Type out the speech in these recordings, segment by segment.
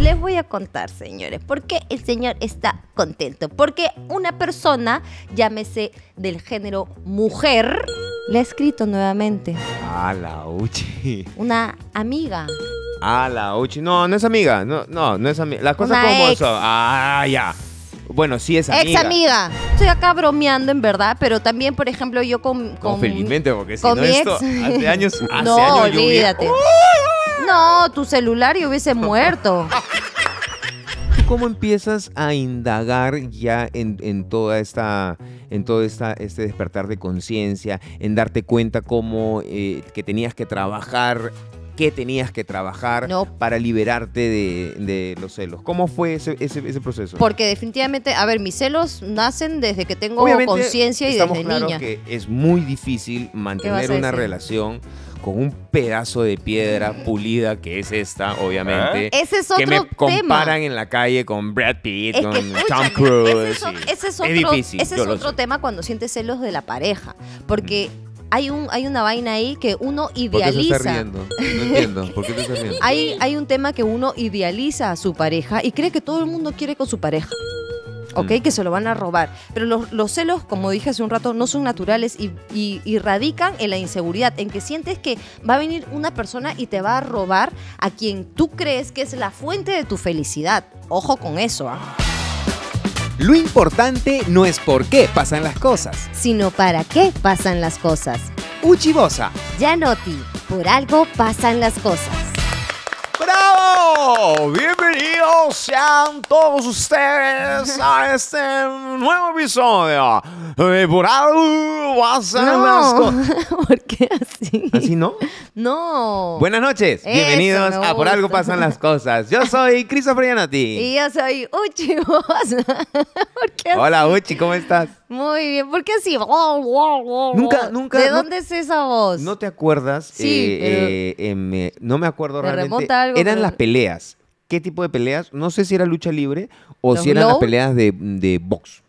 les voy a contar, señores, por qué el Señor está contento. Porque una persona, llámese del género mujer, le ha escrito nuevamente. A la uchi. Una amiga. A la uchi. No, no es amiga. No, no, no es amiga. Las cosas como Ah, ya. Bueno, sí es amiga. Ex amiga. Estoy acá bromeando, en verdad, pero también, por ejemplo, yo con. Con, felizmente, porque si no, esto. Hace años. Hace no, olvídate. No, tu celular y hubiese muerto. ¿Cómo empiezas a indagar ya en, toda esta, en todo esta, este despertar de conciencia, en darte cuenta cómo eh, que tenías que trabajar qué tenías que trabajar para liberarte de, los celos. ¿Cómo fue ese, ese, proceso? Porque definitivamente, a ver, mis celos nacen desde que tengo conciencia y desde claros que es muy difícil mantener una relación con un pedazo de piedra pulida que es esta, obviamente. ¿Eh? Ese es otro tema. Que me comparan en la calle con Brad Pitt, con Tom Cruise. es, otro, ese es otro tema cuando sientes celos de la pareja. Porque... Mm hay un hay una vaina ahí que uno idealiza. No entiendo. ¿Por qué Hay, un tema que uno idealiza a su pareja y cree que todo el mundo quiere con su pareja. ¿ok? Mm. Que se lo van a robar. Pero los, celos, como dije hace un rato, no son naturales y, y, radican en la inseguridad, en que sientes que va a venir una persona y te va a robar a quien tú crees que es la fuente de tu felicidad. Ojo con eso. ¿ah? Lo importante no es por qué pasan las cosas, sino para qué pasan las cosas. Uchibosa. Yanoti, por algo pasan las cosas. Bienvenidos sean todos ustedes a este nuevo episodio. Por algo pasan las cosas. ¿Por qué así? ¿Así no? No. Buenas noches. Bienvenidos a Por algo pasan las cosas. Yo soy Christopher Yanati. Y yo soy Uchi Hola Uchi, ¿cómo estás? Muy bien. ¿Por qué así? Nunca, nunca. ¿De dónde es esa voz? ¿No te acuerdas? Sí. Eh, eh, em, eh, no me acuerdo realmente. Eran las peleas ¿Qué tipo de peleas? No sé si era lucha libre o si eran las peleas de, de box.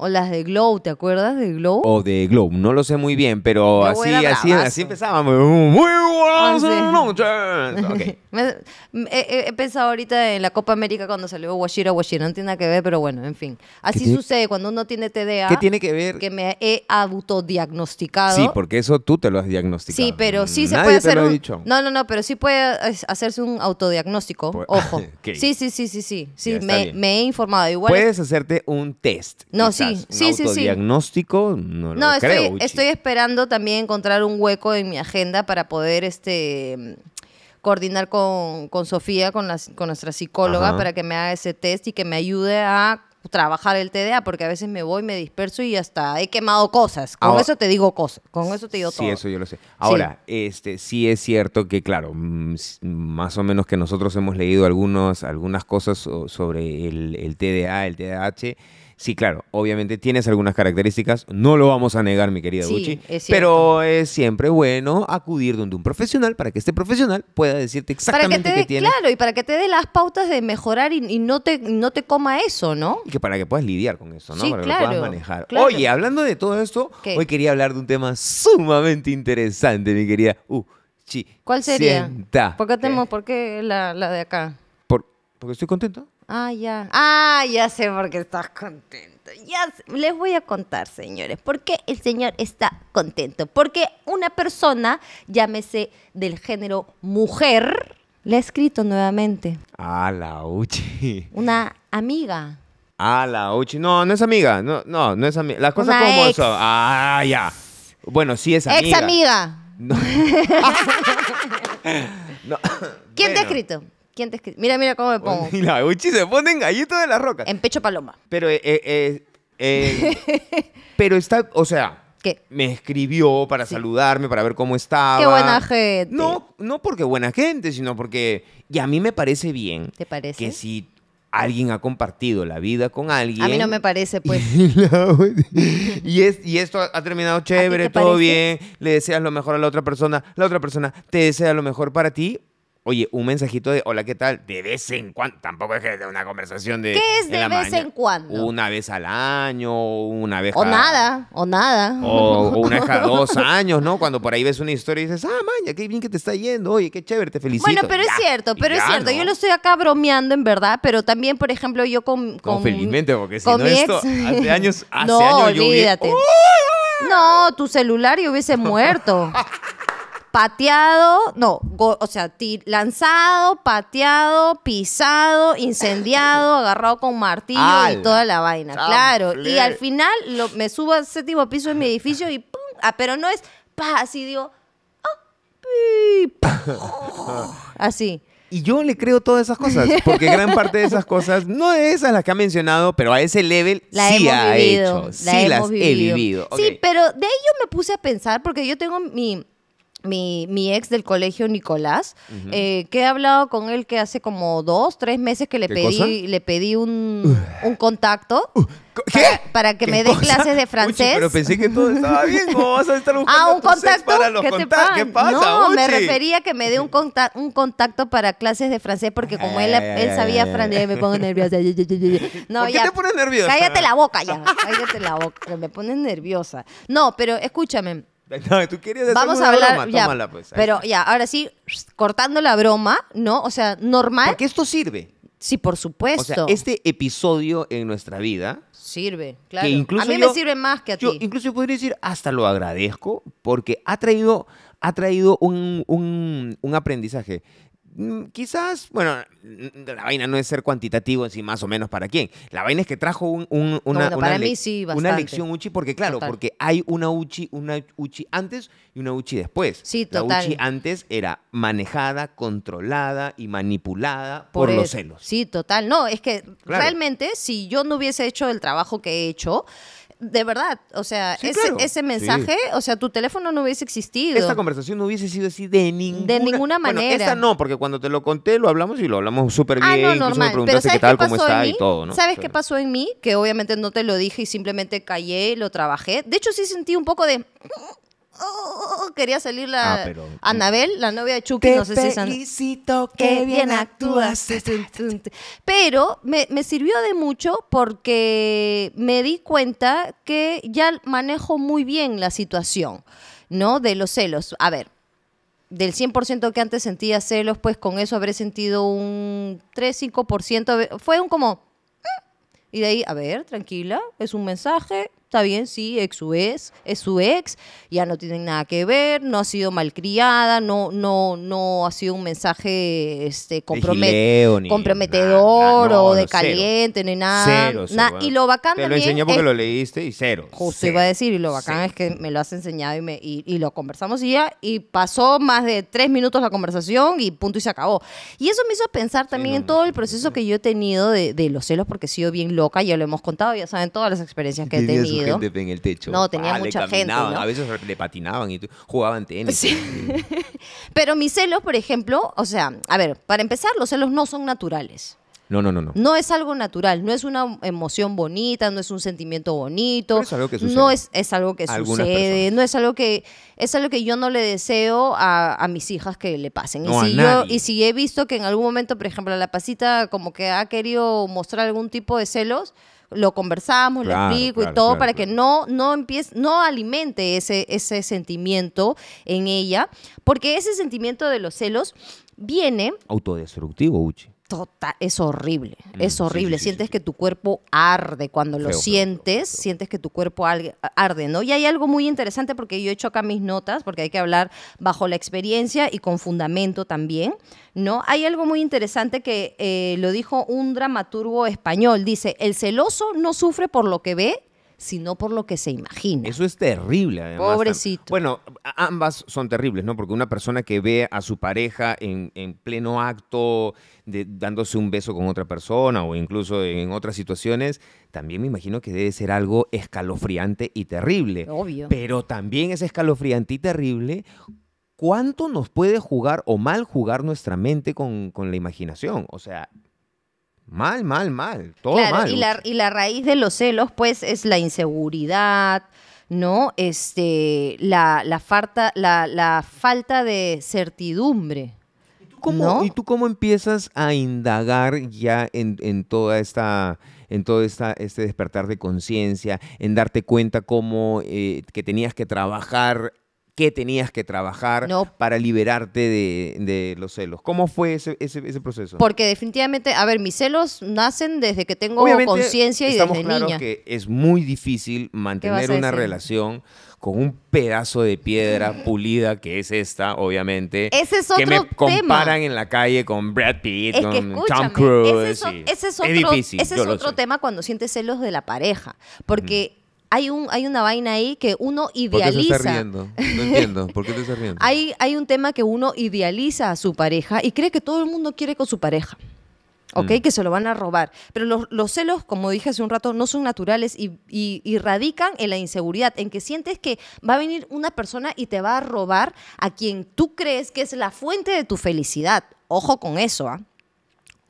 O las de Glow, ¿te acuerdas de Glow? O de Glow, no lo sé muy bien, pero así, así, así empezábamos. Muy buenas ah, noches. Eh, eh, he, pensado ahorita en la Copa América cuando salió Washira Washira, no tiene nada que ver, pero bueno, en fin. Así sucede cuando uno tiene TDA. ¿Qué tiene que ver? Que me he autodiagnosticado. Sí, porque eso tú te lo has diagnosticado. Sí, pero sí se puede hacer. No, no, no, pero sí puede hacerse un autodiagnóstico. Pues, ojo. Sí, sí, sí, sí, sí. sí me, he informado. Igual Puedes hacerte un test. No, sí sí, sí, sí, autodiagnóstico, no, estoy, creo, estoy esperando también encontrar un hueco en mi agenda para poder este coordinar con, Sofía, con, la, con nuestra psicóloga, para que me haga ese test y que me ayude a trabajar el TDA, porque a veces me voy, me disperso y hasta he quemado cosas. Con eso te digo cosas, con eso te digo todo. Sí, eso yo lo sé. Ahora, sí. este sí es cierto que, claro, mm, más o menos que nosotros hemos leído algunos, algunas cosas sobre el, el TDA, el TDAH Sí, claro, obviamente tienes algunas características, no lo vamos a negar, mi querida Gucci, pero es siempre bueno acudir donde un profesional para que este profesional pueda decirte exactamente para que te qué Claro, y para que te dé las pautas de mejorar y, no, te, no te coma eso, ¿no? Y que para que puedas lidiar con eso, ¿no? para que lo puedas manejar. Oye, hablando de todo esto, hoy quería hablar de un tema sumamente interesante, mi querida uh, ¿Cuál sería? Sienta. ¿Por qué, tenemos, ¿Por la, la de acá? porque estoy contento. Ah, ya. Ah, ya sé por qué estás contento. Ya les voy a contar, señores, por qué el señor está contento. Porque una persona, llámese del género mujer, le ha escrito nuevamente. A la uchi. Una amiga. A la uchi. No, no es amiga. No, no, no es amiga. Las cosas como eso. Ah, ya. Bueno, sí es amiga. Ex amiga. No. ¿Quién te ha escrito? Mira, mira cómo me pongo. Mira, se en gallito de la roca. En pecho paloma. Pero, eh, eh, eh, pero está, o sea. ¿Qué? Me escribió para saludarme, para ver cómo estaba. Qué buena gente. No, no porque buena gente, sino porque. Y a mí me parece bien. ¿Te parece? Que si alguien ha compartido la vida con alguien. A mí no me parece, pues. y, es, y esto ha, terminado chévere, todo bien, le deseas lo mejor a la otra persona, la otra persona te desea lo mejor para ti oye, un mensajito de hola, ¿qué tal? De vez en cuando. Tampoco es de una conversación de. ¿Qué es de vez en cuando? Una vez al año, una vez. O nada, o nada. O, una vez cada dos años, ¿no? Cuando por ahí ves una historia y dices, ah, maña, qué bien que te está yendo, oye, qué chévere, te felicito. Bueno, pero es cierto, pero es cierto. Yo lo estoy acá bromeando, en verdad, pero también, por ejemplo, yo con. Con, felizmente, porque si no, esto. Hace años, hace no, años yo. Olvídate. No, tu celular y hubiese muerto. pateado, no, o sea, lanzado, pateado, pisado, incendiado, agarrado con martillo y toda la vaina, claro. Y al final me subo al séptimo piso de mi edificio y ¡pum! Ah, pero no es pa, así digo, oh, así. Y yo le creo todas esas cosas, porque gran parte de esas cosas, no de esas las que ha mencionado, pero a ese level sí ha hecho, sí las he vivido. Sí, pero de ello me puse a pensar, porque yo tengo mi mi, ex del colegio, Nicolás, eh, que he hablado con él que hace como dos, tres meses que le pedí, le pedí un, contacto. Uh, ¿Qué? Para, que me dé clases de francés. pero pensé que todo estaba bien. ¿Cómo vas a estar ah, buscando ah, un contacto para los ¿Qué, No, me refería a que me dé un, un contacto para clases de francés porque como él, él sabía francés, me pongo nerviosa. No, ¿Por qué te pones nerviosa? Cállate la boca ya. Cállate la boca. Me pones nerviosa. No, pero escúchame. No, tú querías hacer Vamos a hablar, broma, pues. Pero ya, ahora sí, cortando la broma, ¿no? O sea, normal. Porque esto sirve. Sí, por supuesto. este episodio en nuestra vida sirve, claro. a mí me sirve más que a yo ti. Incluso podría decir, hasta lo agradezco, porque ha traído, ha traído un, un aprendizaje. Mm, quizás, bueno, mm, la vaina no es ser cuantitativo en más o menos para quién. La vaina es que trajo un, una, una, una, lección Uchi, porque claro, porque hay una Uchi, una Uchi antes y una Uchi después. Sí, La Uchi antes era manejada, controlada y manipulada por, los celos. Sí, total. No, es que realmente si yo no hubiese hecho el trabajo que he hecho, de verdad, o sea, ese, mensaje, o sea, tu teléfono no hubiese existido. Esta conversación no hubiese sido así de ninguna, de ninguna manera. esta no, porque cuando te lo conté lo hablamos y lo hablamos súper bien. Ah, no, Me qué, tal, cómo está y todo, ¿no? ¿Sabes qué pasó en mí? Que obviamente no te lo dije y simplemente callé, lo trabajé. De hecho, sí sentí un poco de Oh, quería salir la ah, eh, Anabel, la novia de Chucky, no sé si es felicito, qué bien actúas. Pero me, me, sirvió de mucho porque me di cuenta que ya manejo muy bien la situación, ¿no? De los celos. A ver, del 100% que antes sentía celos, pues con eso habré sentido un 3-5%. Fue un como... Mm". Y de ahí, a ver, tranquila, es un mensaje, está bien, sí, ex su ex, es su ex, ya no tienen nada que ver, no ha sido malcriada, no, no, no ha sido un mensaje este, comprometedor o de caliente, ni nada. Cero, cero, Y lo bacán Te lo enseñé porque lo leíste y cero. Justo iba a decir, y lo bacán es que me lo has enseñado y, me, y, lo conversamos y ya, y pasó más de tres minutos la conversación y punto y se acabó. Y eso me hizo pensar también en todo el proceso que yo he tenido de, de los celos, porque he sido bien loca, ya lo hemos contado, ya saben todas las experiencias que he tenido en el techo. No, tenía mucha gente. A veces le patinaban y jugaban tenis. Pero mis celos, por ejemplo, o sea, a ver, para empezar, los celos no son naturales. No, no, no, no. No es algo natural, no es una emoción bonita, no es un sentimiento bonito. No es, algo que sucede, no es algo que es algo que yo no le deseo a, mis hijas que le pasen. y, si y si he visto que en algún momento, por ejemplo, la pasita como que ha querido mostrar algún tipo de celos, lo conversamos, lo explico y todo para que no, no empiece, no alimente ese, ese sentimiento en ella, porque ese sentimiento de los celos viene... Autodestructivo, Uchi. Tota, es horrible, mm, es horrible. sientes que tu cuerpo arde. Cuando lo sientes, sientes que tu cuerpo arde, ¿no? Y hay algo muy interesante porque yo he hecho acá mis notas, porque hay que hablar bajo la experiencia y con fundamento también, ¿no? Hay algo muy interesante que eh, lo dijo un dramaturgo español. Dice, el celoso no sufre por lo que ve, sino por lo que se imagina. Eso es terrible, además. Pobrecito. Bueno, ambas son terribles, ¿no? Porque una persona que ve a su pareja en, pleno acto, dándose un beso con otra persona o incluso en otras situaciones, también me imagino que debe ser algo escalofriante y terrible. Obvio. Pero también es escalofriante y terrible cuánto nos puede jugar o mal jugar nuestra mente con, la imaginación. O sea, Mal, mal, mal. Todo Y la, raíz de los celos, pues, es la inseguridad, ¿no? Este, la, la, la, falta de certidumbre. ¿Y tú cómo, ¿y tú cómo empiezas a indagar ya en, toda esta en todo esta, este despertar de conciencia, en darte cuenta cómo eh, que tenías que trabajar qué tenías que trabajar para liberarte de, los celos. ¿Cómo fue ese, proceso? Porque definitivamente, a ver, mis celos nacen desde que tengo conciencia y estamos desde claros niña. que es muy difícil mantener una relación con un pedazo de piedra pulida que es esta, obviamente. Ese es otro que me comparan en la calle con Brad Pitt, con Tom Cruise. Ese es, otro, difícil, ese es otro tema cuando sientes celos de la pareja, porque hay, un, hay una vaina ahí que uno idealiza. ¿Por qué te estás riendo? No entiendo. ¿Por qué te estás riendo? hay, hay un tema que uno idealiza a su pareja y cree que todo el mundo quiere con su pareja. ¿Ok? Mm. Que se lo van a robar. Pero los, celos, como dije hace un rato, no son naturales y, radican en la inseguridad, en que sientes que va a venir una persona y te va a robar a quien tú crees que es la fuente de tu felicidad. Ojo con eso, ¿ah?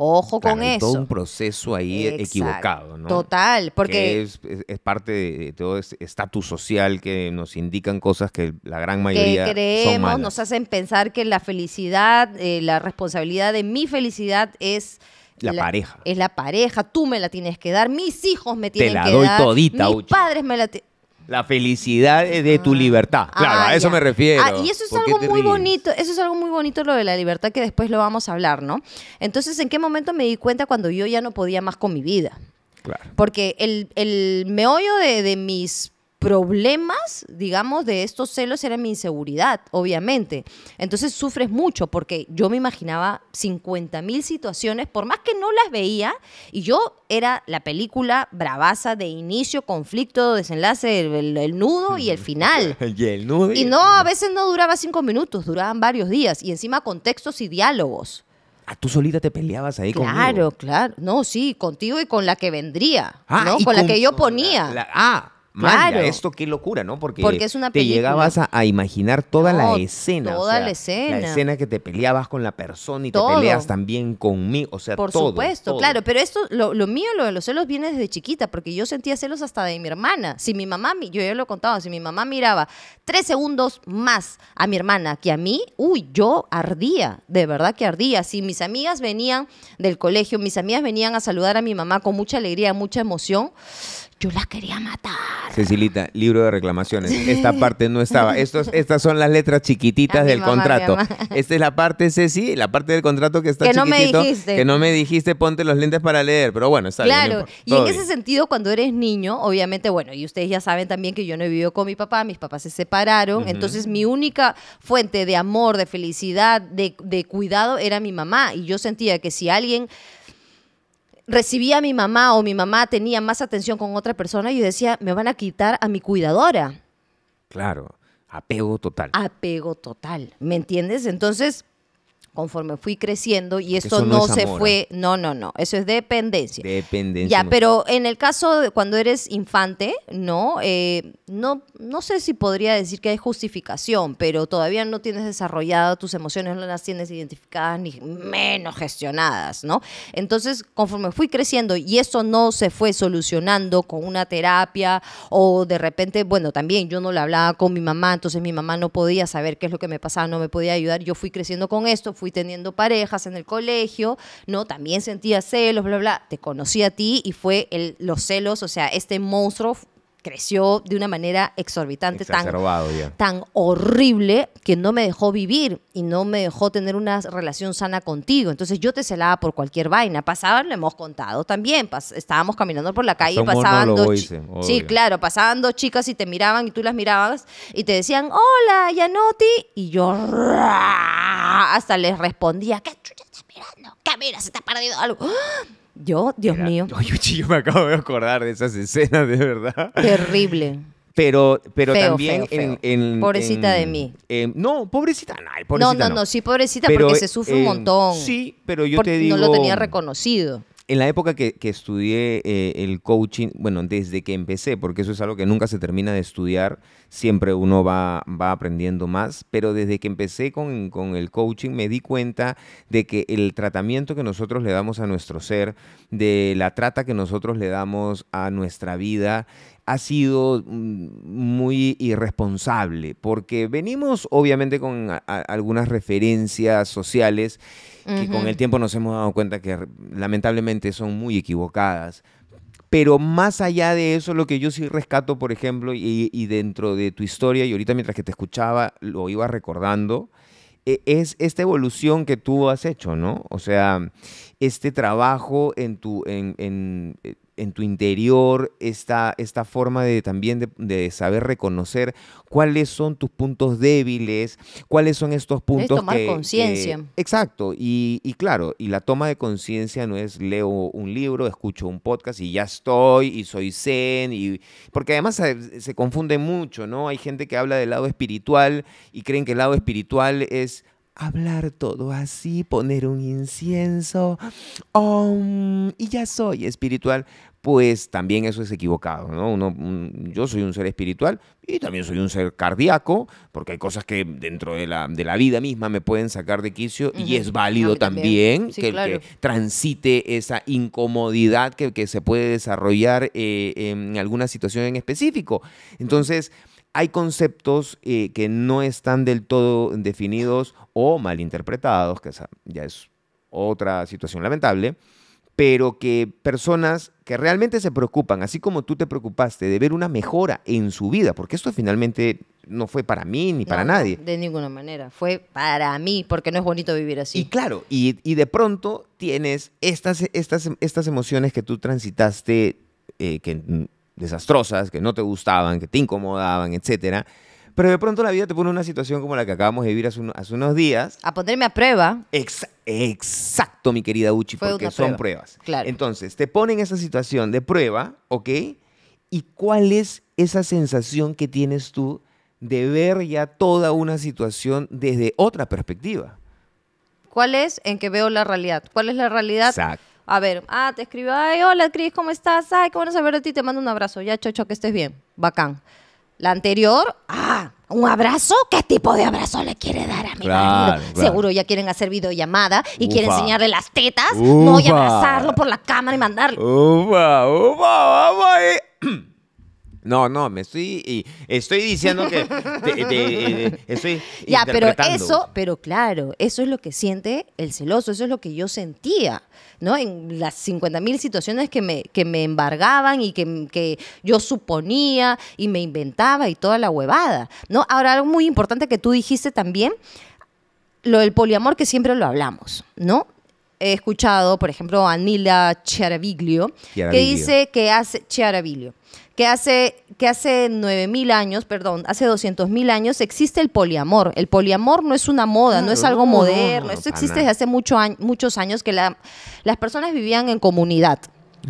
Ojo con hay eso. Todo un proceso ahí equivocado, ¿no? Total, porque es, parte de todo ese estatus social que nos indican cosas que la gran mayoría que creemos, nos hacen pensar que la felicidad, eh, la responsabilidad de mi felicidad es la, pareja. Es la pareja, tú me la tienes que dar, mis hijos me tienen que dar. Te la doy Mis padres me la la felicidad de tu ah. libertad. Claro, a ah, eso me refiero. Ah, y eso es algo muy bonito, eso es algo muy bonito lo de la libertad que después lo vamos a hablar, ¿no? Entonces, ¿en qué momento me di cuenta cuando yo ya no podía más con mi vida? Claro. Porque el, el meollo de, de mis problemas, digamos, de estos celos era mi inseguridad, obviamente. Entonces sufres mucho porque yo me imaginaba 50.000 mil situaciones, por más que no las veía, y yo era la película bravaza de inicio, conflicto, desenlace, el, nudo y el final. y el nudo. Y, no, a veces no duraba cinco minutos, duraban varios días, y encima contextos y diálogos. a ah, tú solita te peleabas ahí claro, Claro, claro. No, sí, contigo y con la que vendría. Ah, ¿no? con, la que yo ponía. ah, Claro. esto qué locura, ¿no? Porque, te llegabas a, imaginar toda la escena. Toda la escena. La escena que te peleabas con la persona y te peleas también conmigo. O sea, Por supuesto, claro. Pero esto, lo, mío, lo de los celos viene desde chiquita, porque yo sentía celos hasta de mi hermana. Si mi mamá, yo ya lo contaba, si mi mamá miraba tres segundos más a mi hermana que a mí, uy, yo ardía, de verdad que ardía. Si mis amigas venían del colegio, mis amigas venían a saludar a mi mamá con mucha alegría, mucha emoción, yo la quería matar. Cecilita, libro de reclamaciones. Esta parte no estaba. estas son las letras chiquititas del contrato. Esta es la parte, Ceci, la parte del contrato que está que No me dijiste. Que no me dijiste, ponte los lentes para leer. Pero bueno, está bien. Claro. Y en ese sentido, cuando eres niño, obviamente, bueno, y ustedes ya saben también que yo no he vivido con mi papá, mis papás se separaron. Entonces, mi única fuente de amor, de felicidad, de, de cuidado era mi mamá. Y yo sentía que si alguien recibía a mi mamá o mi mamá tenía más atención con otra persona y yo decía, me van a quitar a mi cuidadora. Claro, apego total. Apego total, ¿me entiendes? Entonces, conforme fui creciendo y esto no, se fue, ¿ah? no, no, no, eso es dependencia. Dependencia. Ya, pero en el caso de cuando eres infante, no, eh, no, no sé si podría decir que hay justificación, pero todavía no tienes desarrollado tus emociones, no las tienes identificadas ni menos gestionadas, ¿no? Entonces, conforme fui creciendo y eso no se fue solucionando con una terapia o de repente, bueno, también yo no le hablaba con mi mamá, entonces mi mamá no podía saber qué es lo que me pasaba, no me podía ayudar, yo fui creciendo con esto, fui teniendo parejas en el colegio, ¿no? También sentía celos, bla, bla. Te conocí a ti y fue el, los celos, o sea, este monstruo creció de una manera exorbitante, tan, tan horrible, que no me dejó vivir y no me dejó tener una relación sana contigo. Entonces yo te celaba por cualquier vaina. Pasaban, lo hemos contado también. estábamos caminando por la calle y pasaban dos Sí, claro, pasaban chicas y te miraban y tú las mirabas y te decían, hola, Yanoti. Y yo hasta les respondía, ¿qué chucha estás mirando? ¿Qué mira? Se te ha perdido algo. Yo, Dios mío. yo me acabo de acordar de esas escenas, de verdad. Terrible. Pero, pero también En, Pobrecita de mí. no, pobrecita, no, No, no, no, sí, pobrecita, porque se sufre un eh, montón. Sí, pero yo te digo. No lo tenía reconocido en la época que, estudié eh, el coaching, bueno, desde que empecé, porque eso es algo que nunca se termina de estudiar, siempre uno va, aprendiendo más, pero desde que empecé con, el coaching me di cuenta de que el tratamiento que nosotros le damos a nuestro ser, de la trata que nosotros le damos a nuestra vida, ha sido mm, muy irresponsable, porque venimos obviamente con algunas referencias sociales que con el tiempo nos hemos dado cuenta que lamentablemente son muy equivocadas. Pero más allá de eso, lo que yo sí rescato, por ejemplo, y, dentro de tu historia, y ahorita mientras que te escuchaba, lo iba recordando, e, es esta evolución que tú has hecho, ¿no? O sea, este trabajo en tu, en, eh, en tu interior esta, esta forma de también de, saber reconocer cuáles son tus puntos débiles, cuáles son estos puntos. que tomar conciencia. Exacto, y, claro, y la toma de conciencia no es leo un libro, escucho un podcast y ya estoy y soy zen, y, porque además se, confunde mucho, ¿no? Hay gente que habla del lado espiritual y creen que el lado espiritual es hablar todo así, poner un incienso, y ya soy espiritual pues también eso es equivocado, ¿no? yo soy un ser espiritual y también soy un ser cardíaco, porque hay cosas que dentro de la, vida misma me pueden sacar de quicio y es válido también, que, transite esa incomodidad que, se puede desarrollar eh, en alguna situación en específico. Entonces, hay conceptos eh, que no están del todo definidos o malinterpretados, que ya es otra situación lamentable, pero que personas que realmente se preocupan, así como tú te preocupaste de ver una mejora en su vida, porque esto finalmente no fue para mí ni para nadie. de ninguna manera, fue para mí, porque no es bonito vivir así. Y claro, y, de pronto tienes estas, estas, estas emociones que tú transitaste, eh, que desastrosas, que no te gustaban, que te incomodaban, etcétera pero de pronto la vida te pone una situación como la que acabamos de vivir hace, unos días. A ponerme a prueba. exacto, mi querida Uchi, porque son pruebas. Claro. Entonces, te ponen esa situación de prueba, ¿ok? ¿Y cuál es esa sensación que tienes tú de ver ya toda una situación desde otra perspectiva? ¿Cuál es en que veo la realidad? ¿Cuál es la realidad? Exacto. A ver, ah, te escribo, ay, hola Cris, ¿cómo estás? Ay, qué bueno saber de ti, te mando un abrazo. Ya, chocho, que estés bien. Bacán. La anterior, ah, ¿un abrazo? ¿Qué tipo de abrazo le quiere dar a mi marido? Seguro ya quieren hacer videollamada y quieren enseñarle las tetas, no y abrazarlo por la cámara y mandarle. No, no, me estoy estoy diciendo que estoy Ya, pero eso, pero claro, eso es lo que siente el celoso, eso es lo que yo sentía, ¿no? En las 50.000 situaciones que me, que me embargaban y que, yo suponía y me inventaba y toda la huevada, ¿no? Ahora, algo muy importante que tú dijiste también, lo del poliamor que siempre lo hablamos, ¿no? He escuchado, por ejemplo, a Nila Chiaraviglio. que dice que hace Chiaraviglio que hace, que hace 9.000 años, perdón, hace 200.000 años existe el poliamor. El poliamor no es una moda, no es algo moderno. Esto existe desde hace mucho muchos años que la, las personas vivían en comunidad.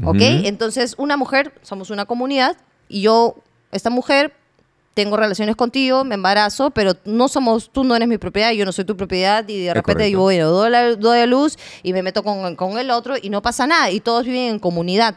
¿Ok? Entonces, una mujer, somos una comunidad, y yo, esta mujer, tengo relaciones contigo, me embarazo, pero no somos, tú no eres mi propiedad, yo no soy tu propiedad, y de repente yo bueno, doy, la, a luz y me meto con, con el otro y no pasa nada, y todos viven en comunidad.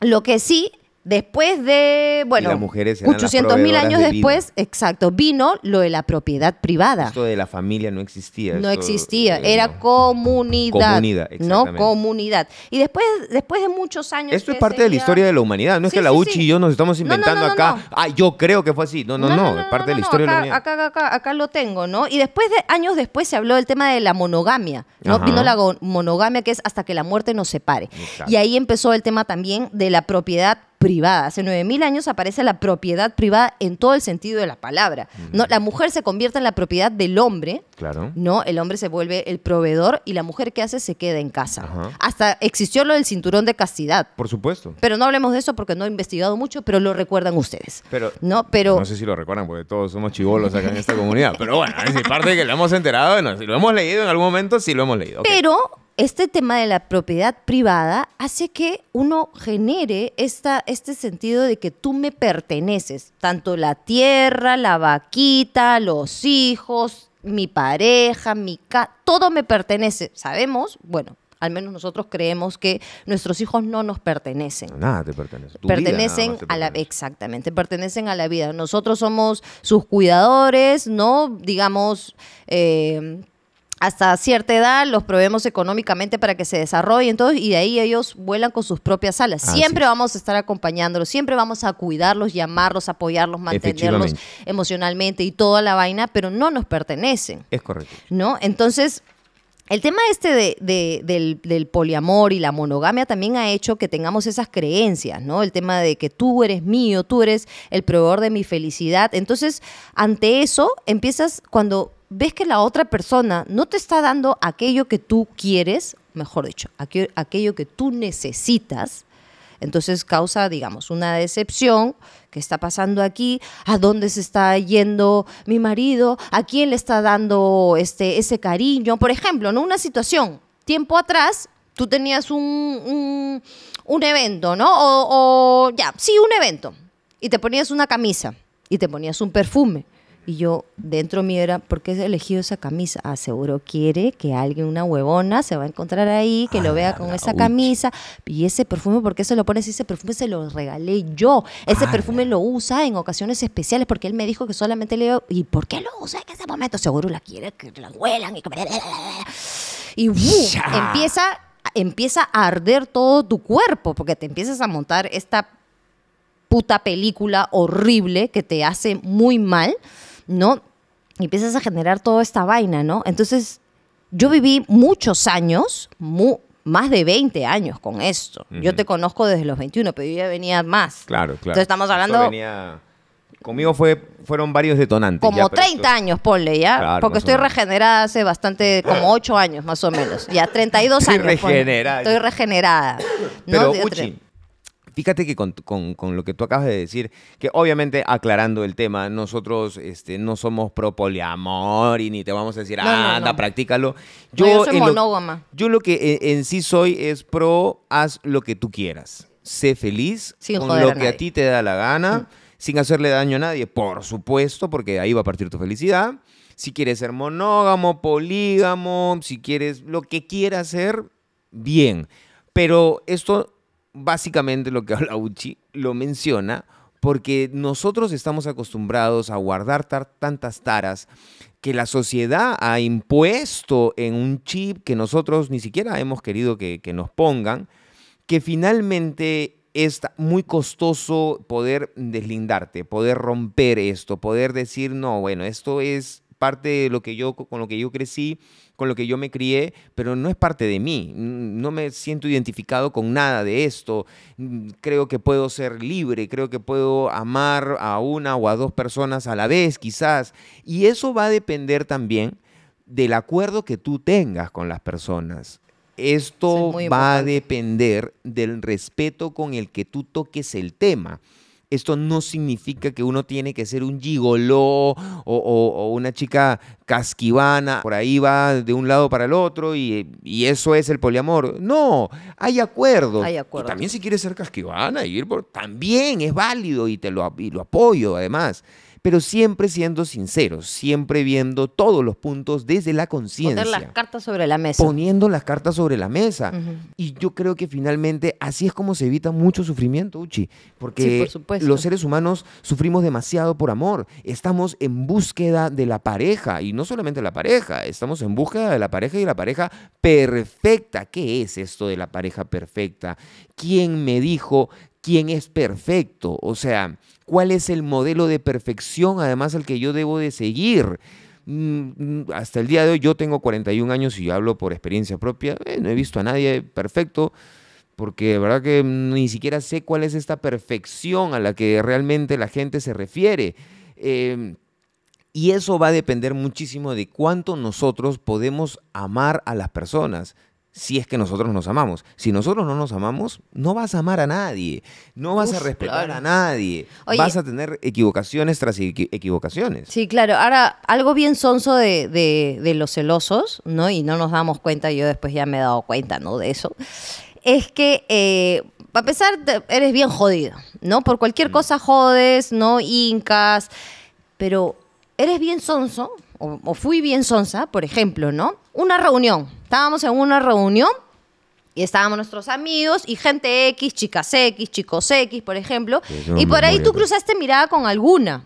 Lo que sí Después de, bueno, 800 mil años después, exacto, vino lo de la propiedad privada. Esto de la familia no existía. No existía, eh, era comunidad. Comunidad, No, comunidad. Y después, después de muchos años... Esto es parte de la historia de la humanidad, no es que la Uchi y yo nos estamos inventando acá, ah, yo creo que fue así. No, no, no, es parte de la historia acá, de la humanidad. Acá, lo tengo, ¿no? Y después de años después se habló del tema de la monogamia, ¿no? Vino la monogamia que es hasta que la muerte nos separe. Y ahí empezó el tema también de la propiedad privada. Hace 9.000 años aparece la propiedad privada en todo el sentido de la palabra. ¿no? La mujer se convierte en la propiedad del hombre. Claro. ¿no? El hombre se vuelve el proveedor y la mujer que hace se queda en casa. Hasta existió lo del cinturón de castidad. Por supuesto. Pero no hablemos de eso porque no he investigado mucho, pero lo recuerdan ustedes. Pero, ¿no? Pero, no sé si lo recuerdan porque todos somos chivolos acá en esta comunidad. Pero bueno, es parte que lo hemos enterado, si lo hemos leído en algún momento, sí lo hemos leído. Pero este tema de la propiedad privada hace que uno genere esta, este sentido de que tú me perteneces, tanto la tierra, la vaquita, los hijos, mi pareja, mi casa, todo me pertenece. Sabemos, bueno, al menos nosotros creemos que nuestros hijos no nos pertenecen. Nada te pertenece. pertenecen a la exactamente, pertenecen a la vida. Nosotros somos sus cuidadores, no digamos eh, hasta cierta edad los proveemos económicamente para que se desarrollen todos y de ahí ellos vuelan con sus propias alas. siempre vamos a estar acompañándolos, siempre vamos a cuidarlos, llamarlos, apoyarlos, mantenerlos emocionalmente y toda la vaina, pero no nos pertenecen. Es correcto. ¿No? Entonces, el tema este de, del, del, poliamor y la monogamia también ha hecho que tengamos esas creencias, ¿no? El tema de que tú eres mío, tú eres el proveedor de mi felicidad. Entonces, ante eso, empiezas cuando ves que la otra persona no te está dando aquello que tú quieres, mejor dicho, aquello, que tú necesitas, entonces causa, digamos, una decepción. ¿Qué está pasando aquí? ¿A dónde se está yendo mi marido? ¿A quién le está dando este, ese cariño? Por ejemplo, ¿no? Una situación. Tiempo atrás, tú tenías un, evento, ¿no? o ya, sí, un evento. Y te ponías una camisa y te ponías un perfume y yo dentro mío era, ¿por qué he elegido esa camisa? Ah, seguro quiere que alguien, una huevona, se va a encontrar ahí, que lo vea con esa camisa. Y ese perfume, ¿por qué se lo pones? Ese perfume se lo regalé yo. Ese perfume lo usa en ocasiones especiales porque él me dijo que solamente le ¿y por qué lo usa en ese momento? Seguro la quiere que la huelan y... Y empieza, empieza a arder todo tu cuerpo porque te empiezas a montar esta puta película horrible que te hace muy mal. ¿no? Y empiezas a generar toda esta vaina, ¿no? Entonces, yo viví muchos años, más de 20 años con esto. Yo te conozco desde los 21, pero yo ya venía más. Claro, claro. Entonces estamos hablando... Conmigo fue, fueron varios detonantes. Como 30 años, ponle, ¿ya? Porque estoy regenerada hace bastante, como 8 años más o menos. Ya, 32 años. Regenerada. Estoy regenerada. Fíjate que con, lo que tú acabas de decir, que obviamente aclarando el tema, nosotros este, no somos pro poliamor y ni te vamos a decir, ah, anda, no. practícalo. Yo, yo soy monógama. Lo, yo lo que eh, en, sí soy es pro, haz lo que tú quieras. Sé feliz con lo que a ti te da la gana. Mm. sin hacerle daño a nadie, por supuesto, porque ahí va a partir tu felicidad. Si quieres ser monógamo, polígamo, si quieres lo que quieras ser, bien. Pero esto básicamente lo que habla Uchi lo menciona porque nosotros estamos acostumbrados a guardar tantas taras que la sociedad ha impuesto en un chip que nosotros ni siquiera hemos querido que, nos pongan, que finalmente es muy costoso poder deslindarte, poder romper esto, poder decir, no, bueno, esto es parte de lo que yo, con lo que yo crecí con lo que yo me crié, pero no es parte de mí. No me siento identificado con nada de esto. Creo que puedo ser libre, creo que puedo amar a una o a dos personas a la vez, quizás. Y eso va a depender también del acuerdo que tú tengas con las personas. Esto va a depender del respeto con el que tú toques el tema. Esto no significa que uno tiene que ser un gigoló o, una chica casquivana, por ahí va de un lado para el otro y, eso es el poliamor. No, hay acuerdo. Hay acuerdos. Y también si quieres ser casquivana y ir por, también es válido y te y lo apoyo además pero siempre siendo sinceros, siempre viendo todos los puntos desde la conciencia. Poner las cartas sobre la mesa. Poniendo las cartas sobre la mesa. Y yo creo que finalmente así es como se evita mucho sufrimiento, Uchi, porque los seres humanos sufrimos demasiado por amor. Estamos en búsqueda de la pareja, y no solamente la pareja, estamos en búsqueda de la pareja y la pareja perfecta. ¿Qué es esto de la pareja perfecta? ¿Quién me dijo quién es perfecto, o sea, cuál es el modelo de perfección además al que yo debo de seguir. Mm, hasta el día de hoy yo tengo 41 años y yo hablo por experiencia propia, eh, no he visto a nadie perfecto, porque la verdad que ni siquiera sé cuál es esta perfección a la que realmente la gente se refiere. Em, y eso va a depender muchísimo de cuánto nosotros podemos amar a las personas si es que nosotros nos amamos. Si nosotros no nos amamos, no vas a amar a nadie, no vas a respetar a nadie, vas a tener equivocaciones tras equivocaciones. Sí, claro. Ahora, algo bien sonso de, los celosos, ¿no? Y no nos damos cuenta, yo después ya me he dado cuenta, ¿no? De eso, es que... Eh, a pesar de eres bien jodido, ¿no? Por cualquier mm. cosa jodes, ¿no? Incas, pero eres bien sonso, o, o fui bien sonsa, por ejemplo, ¿no? Una reunión, Estábamos en una reunión y estábamos nuestros amigos y gente X, chicas X, chicos X, por ejemplo. y por ahí tú cruzaste mirada con alguna.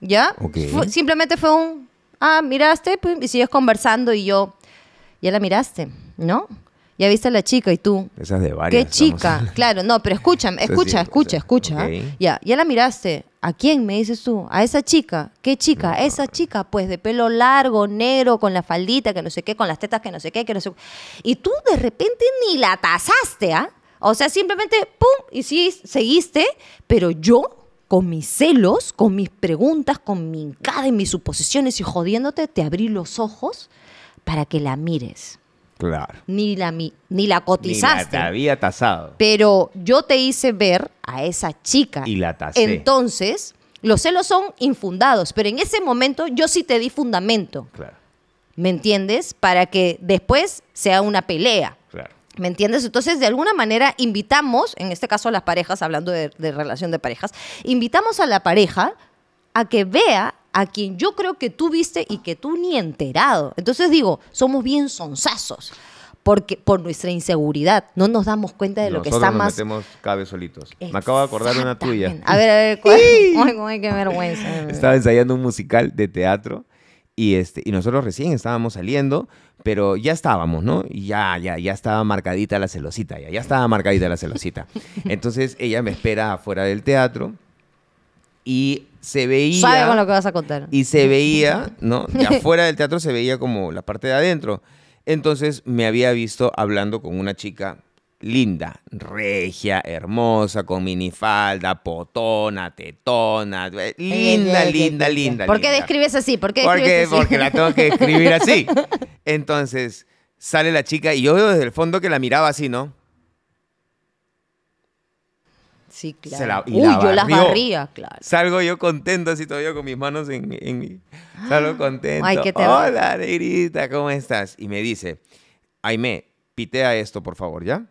¿Ya? simplemente fue un, ah, miraste, pues, y sigues conversando y yo, ya la miraste, ¿no? ya viste a la chica y tú. Esas de varias. ¿Qué chica? Claro, no, pero escúchame, escucha, escucha, escucha. Ya, la miraste. ¿A quién me dices tú? ¿A esa chica? ¿Qué chica? Esa chica, pues, de pelo largo, negro, con la faldita, que no sé qué, con las tetas, que no sé qué, que no sé qué. Y tú de repente ni la tasaste, ¿ah? O sea, simplemente, ¡pum! Y sí, seguiste, pero yo con mis celos, con mis preguntas, con mi encada y mis suposiciones y jodiéndote, te abrí los ojos para que la mires. Claro. Ni la, ni la cotizaste. había tasado. Pero yo te hice ver a esa chica. Y la tasé. Entonces, los celos son infundados, pero en ese momento yo sí te di fundamento. Claro. ¿Me entiendes? Para que después sea una pelea. Claro. ¿Me entiendes? Entonces, de alguna manera, invitamos, en este caso a las parejas, hablando de relación de parejas, invitamos a la pareja a que vea a quien yo creo que tú viste y que tú ni enterado. Entonces digo, somos bien sonsazos porque por nuestra inseguridad no nos damos cuenta de lo que está más. Nosotros metemos solitos. Me acabo de acordar una tuya. A ver, a ver, ¿cuál? Ay, qué vergüenza. Estaba ensayando un musical de teatro y este y nosotros recién estábamos saliendo, pero ya estábamos, ¿no? Y ya ya ya estaba marcadita la celosita, ya ya estaba marcadita la celosita. Entonces ella me espera afuera del teatro y se veía. Sabe lo que vas a contar. Y se veía, ¿no? De afuera del teatro se veía como la parte de adentro. Entonces me había visto hablando con una chica linda, regia, hermosa, con minifalda, potona, tetona, eh, linda, linda, linda. ¿Por qué describes así? ¿Por qué porque, así? porque la tengo que escribir así. Entonces sale la chica y yo veo desde el fondo que la miraba así, ¿no? Sí, claro. Uy, yo las barría, claro. Salgo yo contento, así todavía con mis manos en, mi... Salgo ah. contento. Ay, ¿qué te Hola, negrita, ¿cómo estás? Y me dice, Aime, pitea esto, por favor, ¿ya?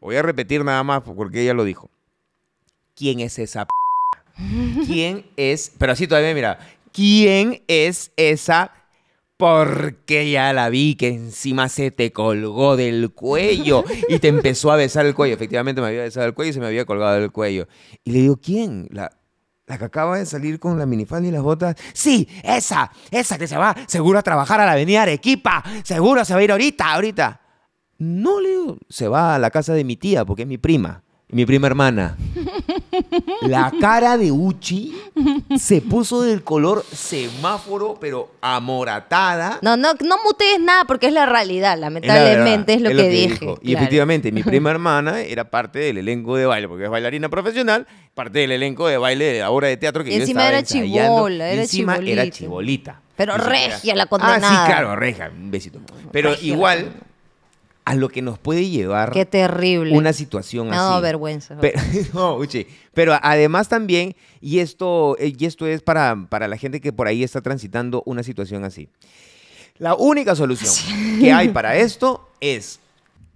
Voy a repetir nada más porque ella lo dijo. ¿Quién es esa p ¿Quién es? Pero así todavía, mira. ¿Quién es esa porque ya la vi que encima se te colgó del cuello y te empezó a besar el cuello. Efectivamente me había besado el cuello y se me había colgado del cuello. Y le digo, ¿quién? La, la que acaba de salir con la minifalda y las botas. Sí, esa, esa que se va seguro a trabajar a la avenida Arequipa. Seguro se va a ir ahorita, ahorita. No, le digo, se va a la casa de mi tía porque es mi prima mi prima hermana. La cara de Uchi se puso del color semáforo, pero amoratada. No, no, no mutees nada porque es la realidad, lamentablemente, es, la lo, que dije. Y efectivamente, mi prima hermana era parte del elenco de baile, porque es bailarina profesional, parte del elenco de baile de la obra de teatro que yo encima estaba era chibola, era encima era chibolita. Pero regia la condenada. Ah, sí, claro, regia, un besito. Pero igual a lo que nos puede llevar terrible. una situación así. No, vergüenza. Pero, pero además también, y esto, eh, y esto es para, para la gente que por ahí está transitando una situación así. La única solución que hay para esto es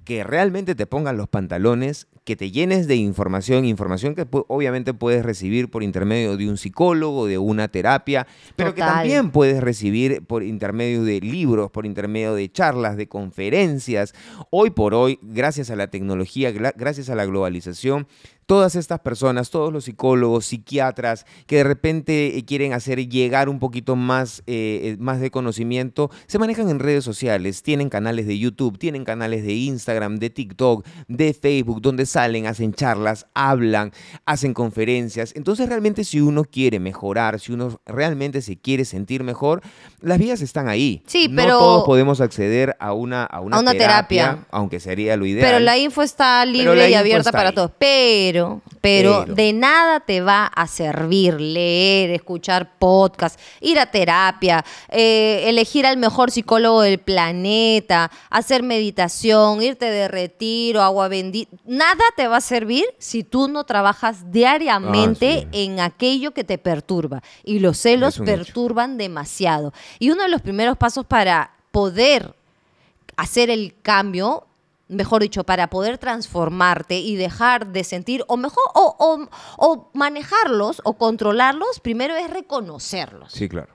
que realmente te pongan los pantalones, que te llenes de información, información que obviamente puedes recibir por intermedio de un psicólogo, de una terapia, pero que también puedes recibir por intermedio de libros, por intermedio de charlas, de conferencias. Hoy por hoy, gracias a la tecnología, gracias a la globalización, todas estas personas, todos los psicólogos, psiquiatras, que de repente eh, quieren hacer llegar un poquito más, eh, eh, más de conocimiento, se manejan en redes sociales, tienen canales de YouTube, tienen canales de Instagram, de TikTok, de Facebook, donde salen, hacen charlas, hablan, hacen conferencias. Entonces realmente si uno quiere mejorar, si uno realmente se quiere sentir mejor, las vías están ahí. Sí, pero... No todos podemos acceder a una, a una, terapia, aunque sería lo ideal. Pero la info está libre y abierta para todos. Pero pero, de nada te va a servir leer, escuchar podcast, ir a terapia, eh, elegir al mejor psicólogo del planeta, hacer meditación, irte de retiro, agua bendita. Nada te va a servir si tú no trabajas diariamente ah, en aquello que te perturba. Y los celos perturban demasiado. Y uno de los primeros pasos para poder hacer el cambio mejor dicho, para poder transformarte y dejar de sentir, o mejor, o, manejarlos o controlarlos, primero es reconocerlos. Sí, claro.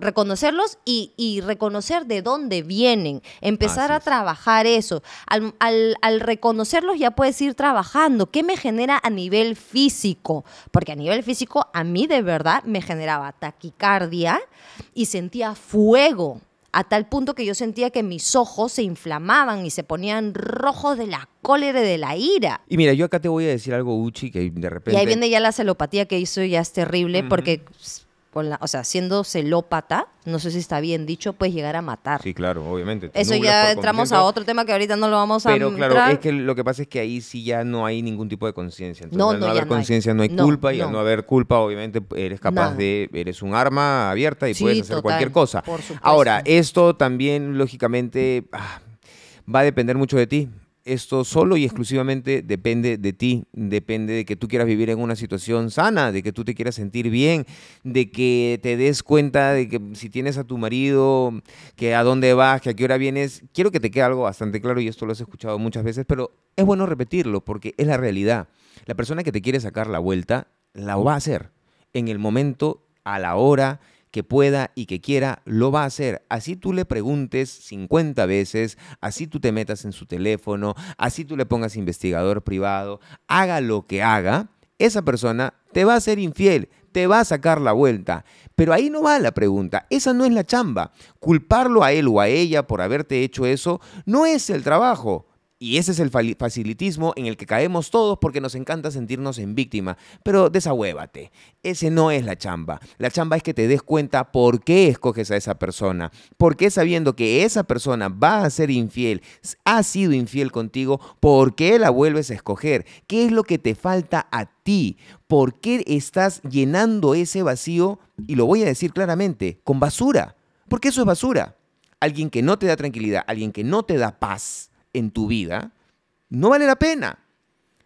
reconocerlos y, reconocer de dónde vienen, empezar a trabajar eso. Al, al, reconocerlos ya puedes ir trabajando. ¿Qué me genera a nivel físico? Porque a nivel físico a mí de verdad me generaba taquicardia y sentía fuego a tal punto que yo sentía que mis ojos se inflamaban y se ponían rojos de la cólera y de la ira. Y mira, yo acá te voy a decir algo, Uchi, que de repente... Y ahí viene ya la celopatía que hizo, ya es terrible, porque o sea, siendo celópata, no sé si está bien dicho, puedes llegar a matar. Sí, claro, obviamente. Eso ya entramos a otro tema que ahorita no lo vamos a Pero claro, es que lo que pasa es que ahí sí ya no hay ningún tipo de conciencia. No, no, al no haber conciencia no hay, culpa y al no haber culpa obviamente eres capaz de eres un arma abierta y puedes hacer cualquier cosa. Por Ahora, esto también lógicamente ah, va a depender mucho de ti esto solo y exclusivamente depende de ti, depende de que tú quieras vivir en una situación sana, de que tú te quieras sentir bien, de que te des cuenta de que si tienes a tu marido, que a dónde vas, que a qué hora vienes. Quiero que te quede algo bastante claro y esto lo has escuchado muchas veces, pero es bueno repetirlo porque es la realidad. La persona que te quiere sacar la vuelta, la va a hacer en el momento, a la hora, que pueda y que quiera, lo va a hacer. Así tú le preguntes 50 veces, así tú te metas en su teléfono, así tú le pongas investigador privado, haga lo que haga, esa persona te va a ser infiel, te va a sacar la vuelta. Pero ahí no va la pregunta, esa no es la chamba. Culparlo a él o a ella por haberte hecho eso no es el trabajo. Y ese es el facilitismo en el que caemos todos porque nos encanta sentirnos en víctima. Pero desahuévate. Ese no es la chamba. La chamba es que te des cuenta por qué escoges a esa persona. Por qué sabiendo que esa persona va a ser infiel, ha sido infiel contigo, por qué la vuelves a escoger. ¿Qué es lo que te falta a ti? ¿Por qué estás llenando ese vacío? Y lo voy a decir claramente, con basura. Porque eso es basura. Alguien que no te da tranquilidad, alguien que no te da paz en tu vida, no vale la pena.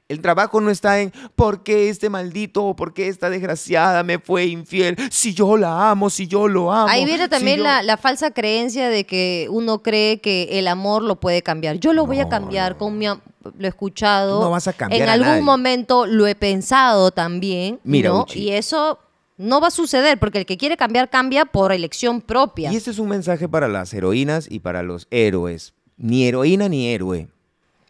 El trabajo no está en por qué este maldito o por qué esta desgraciada me fue infiel, si yo la amo, si yo lo amo. Ahí viene también la, falsa creencia de que uno cree que el amor lo puede cambiar. Yo lo voy a cambiar, con lo he escuchado. No vas a cambiar. En algún momento lo he pensado también. Mira, Y eso no va a suceder porque el que quiere cambiar cambia por elección propia. Y este es un mensaje para las heroínas y para los héroes ni heroína ni héroe.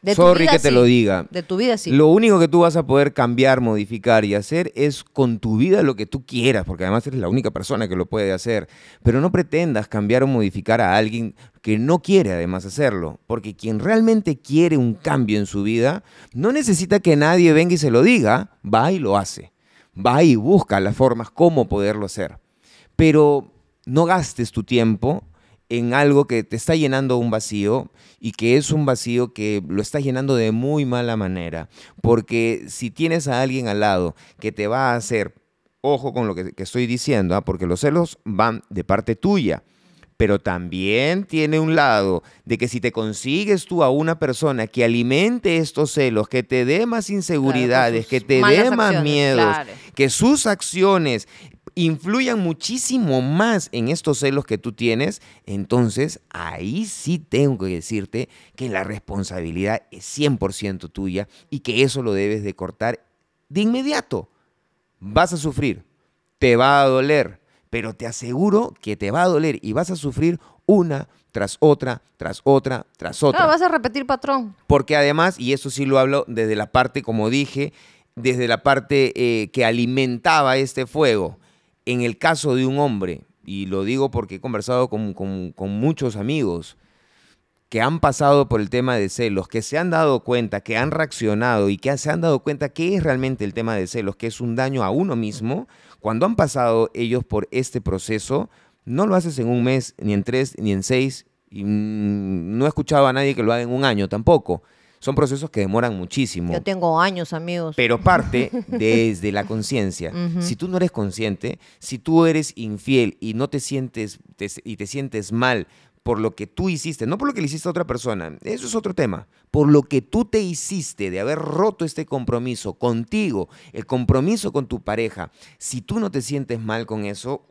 De Sorry vida, que te lo diga. De tu vida sí. Lo único que tú vas a poder cambiar, modificar y hacer es con tu vida lo que tú quieras, porque además eres la única persona que lo puede hacer. Pero no pretendas cambiar o modificar a alguien que no quiere además hacerlo, porque quien realmente quiere un cambio en su vida no necesita que nadie venga y se lo diga, va y lo hace. Va y busca las formas cómo poderlo hacer. Pero no gastes tu tiempo en algo que te está llenando un vacío y que es un vacío que lo está llenando de muy mala manera. Porque si tienes a alguien al lado que te va a hacer, ojo con lo que, estoy diciendo, ¿ah? porque los celos van de parte tuya pero también tiene un lado de que si te consigues tú a una persona que alimente estos celos, que te dé más inseguridades, que te dé más miedos, que sus acciones influyan muchísimo más en estos celos que tú tienes, entonces ahí sí tengo que decirte que la responsabilidad es 100% tuya y que eso lo debes de cortar de inmediato. Vas a sufrir, te va a doler, pero te aseguro que te va a doler y vas a sufrir una tras otra, tras otra, tras otra. Claro, vas a repetir patrón. Porque además, y eso sí lo hablo desde la parte, como dije, desde la parte eh, que alimentaba este fuego. En el caso de un hombre, y lo digo porque he conversado con muchos amigos, que han pasado por el tema de celos, que se han dado cuenta, que han reaccionado y que se han dado cuenta que es realmente el tema de celos, que es un daño a uno mismo, cuando han pasado ellos por este proceso, no lo haces en un mes, ni en tres, ni en seis, y mm, no he escuchado a nadie que lo haga en un año tampoco. Son procesos que demoran muchísimo. Yo tengo años, amigos. Pero parte desde la conciencia. Si tú no eres consciente, si tú eres infiel y no te sientes y te sientes mal por lo que tú hiciste, no por lo que le hiciste a otra persona, eso es otro tema, por lo que tú te hiciste de haber roto este compromiso contigo, el compromiso con tu pareja, si tú no te sientes mal con eso,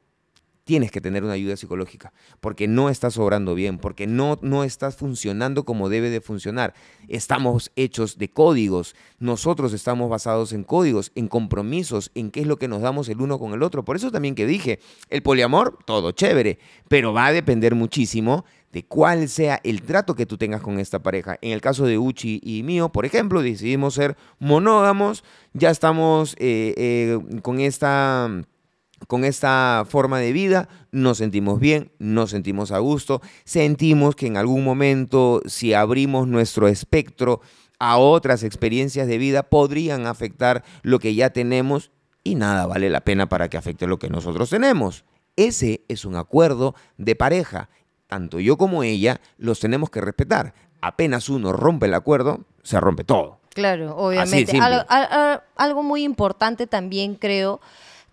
tienes que tener una ayuda psicológica, porque no estás obrando bien, porque no, no estás funcionando como debe de funcionar. Estamos hechos de códigos, nosotros estamos basados en códigos, en compromisos, en qué es lo que nos damos el uno con el otro. Por eso también que dije, el poliamor, todo chévere, pero va a depender muchísimo de cuál sea el trato que tú tengas con esta pareja. En el caso de Uchi y mío, por ejemplo, decidimos ser monógamos, ya estamos eh, eh, con esta con esta forma de vida, nos sentimos bien, nos sentimos a gusto, sentimos que en algún momento si abrimos nuestro espectro a otras experiencias de vida podrían afectar lo que ya tenemos y nada vale la pena para que afecte lo que nosotros tenemos. Ese es un acuerdo de pareja. Tanto yo como ella los tenemos que respetar. Apenas uno rompe el acuerdo, se rompe todo. Claro, obviamente. algo muy importante también creo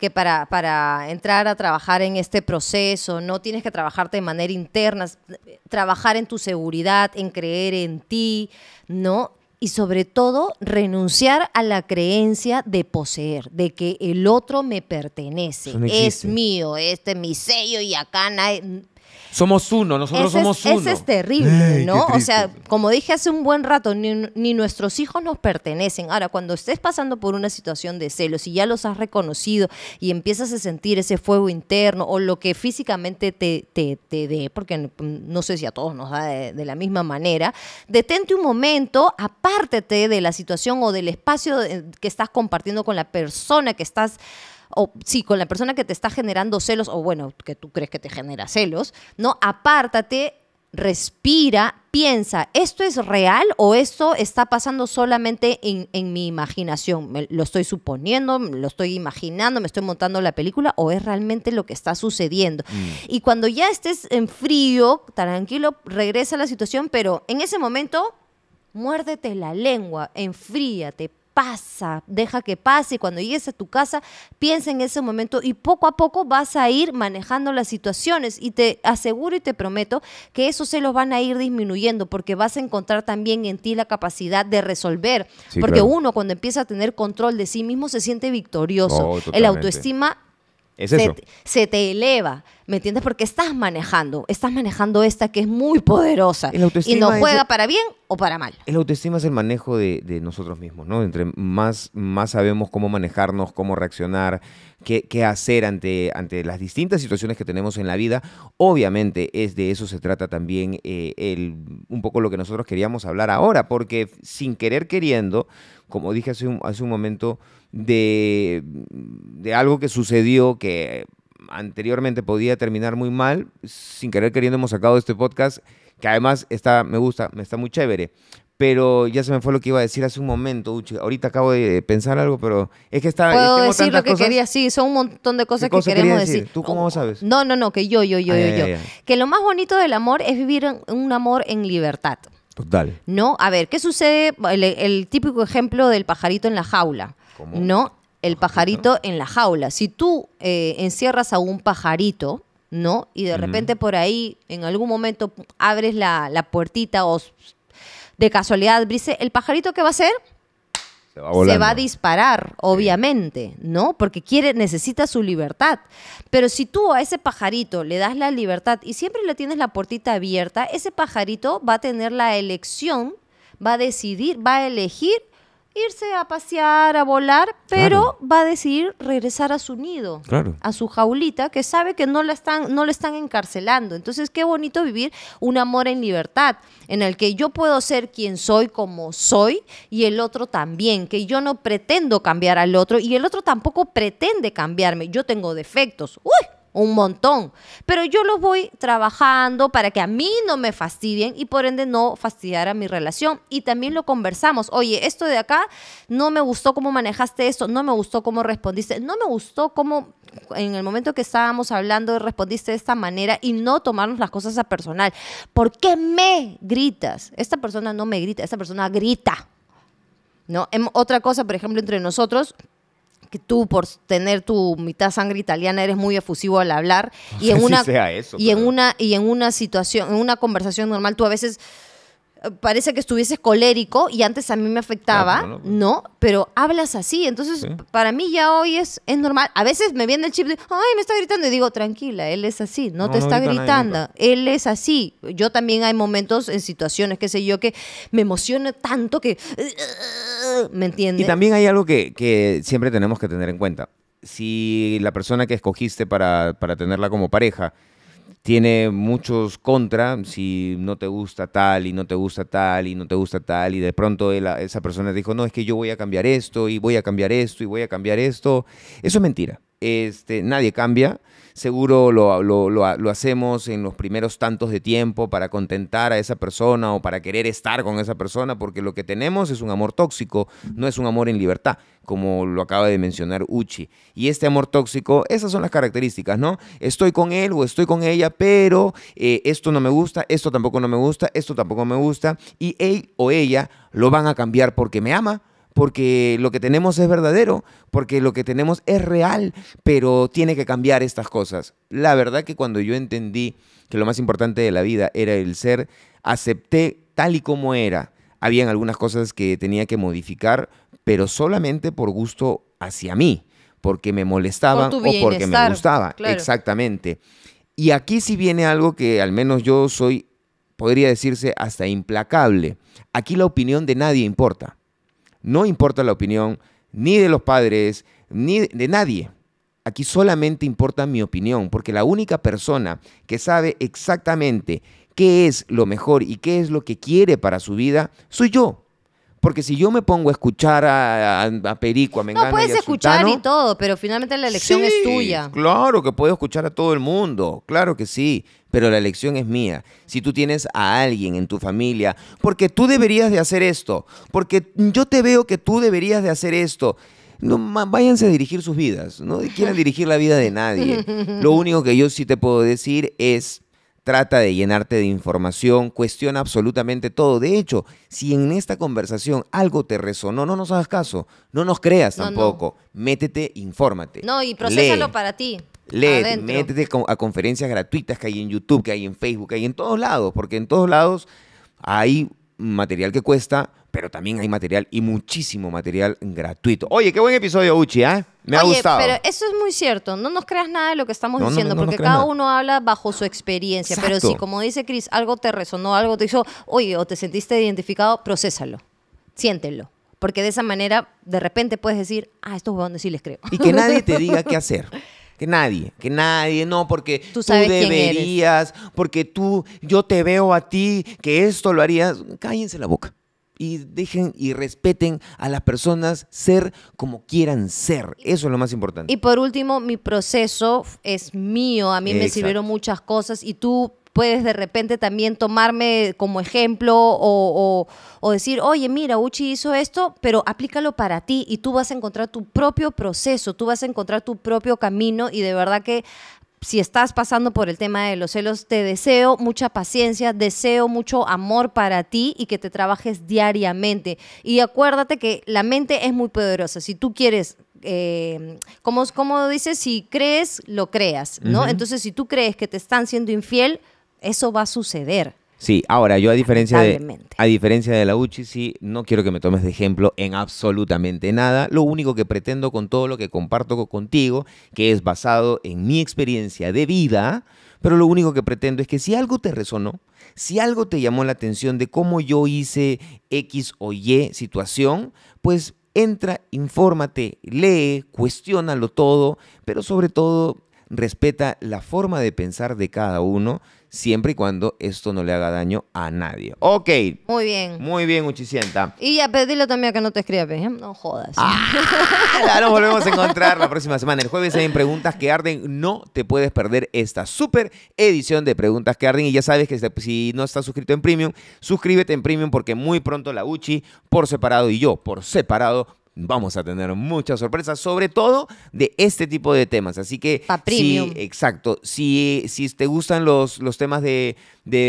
que para, para entrar a trabajar en este proceso no tienes que trabajarte de manera interna, trabajar en tu seguridad, en creer en ti, ¿no? y sobre todo renunciar a la creencia de poseer, de que el otro me pertenece, es mío, este es mi sello y acá nadie... Somos uno, nosotros somos uno. Ese es terrible, ¿no? O sea, como dije hace un buen rato, ni, nuestros hijos nos pertenecen. Ahora, cuando estés pasando por una situación de celos y ya los has reconocido y empiezas a sentir ese fuego interno o lo que físicamente te, dé, porque no sé si a todos nos da de, de, la misma manera, detente un momento, apártete de la situación o del espacio eh, que estás compartiendo con la persona que estás o sí, con la persona que te está generando celos, o bueno, que tú crees que te genera celos, ¿no? Apártate, respira, piensa, ¿esto es real o esto está pasando solamente en, mi imaginación? ¿Lo estoy suponiendo, lo estoy imaginando, me estoy montando la película o es realmente lo que está sucediendo? Mm. Y cuando ya estés en frío, tranquilo, regresa a la situación, pero en ese momento muérdete la lengua, enfríate, pasa, deja que pase y cuando llegues a tu casa piensa en ese momento y poco a poco vas a ir manejando las situaciones y te aseguro y te prometo que esos celos van a ir disminuyendo porque vas a encontrar también en ti la capacidad de resolver, porque uno cuando empieza a tener control de sí mismo se siente victorioso, oh, el autoestima se, Te, eleva, ¿me entiendes? Porque estás manejando, estás manejando esta que es muy poderosa y no juega para bien o para mal. El autoestima es el manejo de, nosotros mismos, ¿no? Entre más, más sabemos cómo manejarnos, cómo reaccionar, qué, qué hacer ante, ante las distintas situaciones que tenemos en la vida. Obviamente es de eso se trata también eh, el, un poco lo que nosotros queríamos hablar ahora, porque sin querer queriendo, como dije hace hace un momento, de, algo que sucedió que anteriormente podía terminar muy mal, sin querer queriendo hemos sacado este podcast, que además está, me gusta, me está muy chévere. Pero ya se me fue lo que iba a decir hace un momento, Uchi. Ahorita acabo de pensar algo, pero es que está. Puedo decir lo que quería, sí, son un montón de cosas que queremos decir? ¿Tú cómo oh, oh, sabes? No, no, no, que yo, yo, yo, yo, yo. Que lo más bonito del amor es vivir un amor en libertad. Total. No, a ver, ¿qué sucede? el típico ejemplo del pajarito en la jaula. No el pajarito en la jaula. Si tú eh, encierras a un pajarito, ¿no? Y de repente por ahí, en algún momento, abres la, puertita o de casualidad, Brice, el pajarito ¿qué va a hacer se va, se va, a disparar, obviamente, ¿no? Porque quiere, necesita su libertad. Pero si tú a ese pajarito le das la libertad y siempre le tienes la puertita abierta, ese pajarito va a tener la elección, va a decidir, va a elegir irse a pasear, a volar, pero va a decidir regresar a su nido, a su jaulita, que sabe que no la están, no le están encarcelando. Entonces, qué bonito vivir un amor en libertad, en el que yo puedo ser quien soy como soy y el otro también, que yo no pretendo cambiar al otro y el otro tampoco pretende cambiarme. Yo tengo defectos. Uy, un montón. Pero yo lo voy trabajando para que a mí no me fastidien y por ende no fastidiar a mi relación. Y también lo conversamos. Oye, esto de acá no me gustó cómo manejaste esto, no me gustó cómo respondiste, no me gustó cómo en el momento que estábamos hablando respondiste de esta manera y no tomarnos las cosas a personal. ¿Por qué me gritas? Esta persona no me grita, esta persona grita. ¿No? Em, otra cosa, por ejemplo, entre nosotros, que tú por tener tu mitad sangre italiana eres muy efusivo al hablar y en una eso, y en una y en una situación, en una conversación normal tú a veces parece que estuvieses colérico y antes a mí me afectaba, no, Pero hablas así, entonces para mí ya hoy es, es normal. A veces me viene el chip de, ay, me está gritando y digo, tranquila, él es así, no, te está pues. gritando, él es así. Yo también hay momentos en situaciones, qué sé yo, que me emociona tanto que, ¿me entiendes? Y también hay algo que, que siempre tenemos que tener en cuenta. Si la persona que escogiste para, para tenerla como pareja tiene muchos contra, si no te gusta tal y no te gusta tal y no te gusta tal y de pronto esa persona dijo, no, es que yo voy a cambiar esto y voy a cambiar esto y voy a cambiar esto. Eso es mentira. Este, nadie cambia, seguro lo, hacemos en los primeros tantos de tiempo para contentar a esa persona o para querer estar con esa persona, porque lo que tenemos es un amor tóxico, no es un amor en libertad, como lo acaba de mencionar Uchi. Y este amor tóxico, esas son las características, ¿no? Estoy con él o estoy con ella, pero eh, esto no me gusta, esto tampoco no me gusta, esto tampoco me gusta, y él o ella lo van a cambiar porque me ama porque lo que tenemos es verdadero, porque lo que tenemos es real, pero tiene que cambiar estas cosas. La verdad que cuando yo entendí que lo más importante de la vida era el ser, acepté tal y como era. Habían algunas cosas que tenía que modificar, pero solamente por gusto hacia mí, porque me molestaba o porque me gustaba. Exactamente. Y aquí si viene algo que al menos yo soy, podría decirse, hasta implacable. Aquí la opinión de nadie importa. No importa la opinión ni de los padres, ni de nadie. Aquí solamente importa mi opinión, porque la única persona que sabe exactamente qué es lo mejor y qué es lo que quiere para su vida soy yo. Porque si yo me pongo a escuchar a, a, Perico, a Mengano No, puedes escuchar y todo, pero finalmente la elección es tuya. Claro que puedo escuchar a todo el mundo, claro que sí, pero la elección es mía. Si tú tienes a alguien en tu familia, porque tú deberías de hacer esto, porque yo te veo que tú deberías de hacer esto. No, váyanse a dirigir sus vidas, no quieran dirigir la vida de nadie. Lo único que yo sí te puedo decir es trata de llenarte de información, cuestiona absolutamente todo. De hecho, si en esta conversación algo te resonó, no nos hagas caso, no nos creas tampoco. Métete, infórmate. No, y procésalo para ti. Lee, métete a conferencias gratuitas que hay en YouTube, que hay en Facebook, que hay en todos lados, porque en todos lados hay material que cuesta pero también hay material y muchísimo material gratuito. Oye, qué buen episodio, Uchi, ¿eh? Me ha gustado. Pero eso es muy cierto. No nos creas nada de lo que estamos diciendo, porque cada uno habla bajo su experiencia. Pero si, como dice Chris, algo te resonó, algo te hizo, oye, o te sentiste identificado, procésalo. Siéntelo. Porque de esa manera, de repente puedes decir, ah, estos huevones sí les creo. Y que nadie te diga qué hacer. Que nadie, que nadie, no, porque tú, tú deberías, porque tú, yo te veo a ti, que esto lo harías. Cállense la boca y dejen y respeten a las personas ser como quieran ser. Eso es lo más importante. Y por último, mi proceso es mío. A mí me sirvieron muchas cosas y tú puedes de repente también tomarme como ejemplo o, o, o, decir, oye, mira, Uchi hizo esto, pero aplícalo para ti y tú vas a encontrar tu propio proceso, tú vas a encontrar tu propio camino y de verdad que si estás pasando por el tema de los celos, te deseo mucha paciencia, deseo mucho amor para ti y que te trabajes diariamente. Y acuérdate que la mente es muy poderosa. Si tú quieres eh, como, dices, si crees, lo creas, ¿no? Entonces, si tú crees que te están siendo infiel, eso va a suceder. Sí, ahora yo a diferencia de a diferencia de la Uchi, sí, no quiero que me tomes de ejemplo en absolutamente nada. Lo único que pretendo con todo lo que comparto contigo, que es basado en mi experiencia de vida, pero lo único que pretendo es que si algo te resonó, si algo te llamó la atención de cómo yo hice X o Y situación, pues entra, infórmate, lee, cuestiónalo todo, pero sobre todo respeta la forma de pensar de cada uno, siempre y cuando esto no le haga daño a nadie. Ok. Muy bien. Muy bien, Uchicienta. Y a pedirle también a que no te escriba, pues, ¿eh? no jodas. Ah, nos volvemos a encontrar la próxima semana. El jueves hay Preguntas que Arden. No te puedes perder esta super edición de Preguntas que Arden. Y ya sabes que si no estás suscrito en Premium, suscríbete en Premium porque muy pronto la Uchi por separado y yo por separado vamos a tener muchas sorpresas, sobre todo de este tipo de temas. Así que, sí, exacto. Si, si te gustan los, los temas de,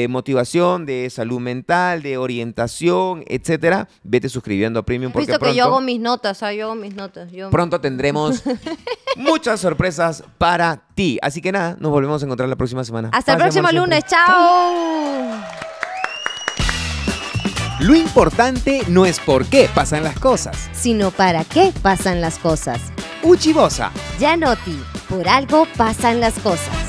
motivación, de salud mental, de orientación, etcétera, vete suscribiendo a Premium. Porque visto que ah, yo hago mis notas, yo hago mis notas. Pronto tendremos muchas sorpresas para ti. Así que nada, nos volvemos a encontrar la próxima semana. Hasta el próximo lunes. Chao. Lo importante no es por qué pasan las cosas, sino para qué pasan las cosas. Uchibosa. Yanoti. Por algo pasan las cosas.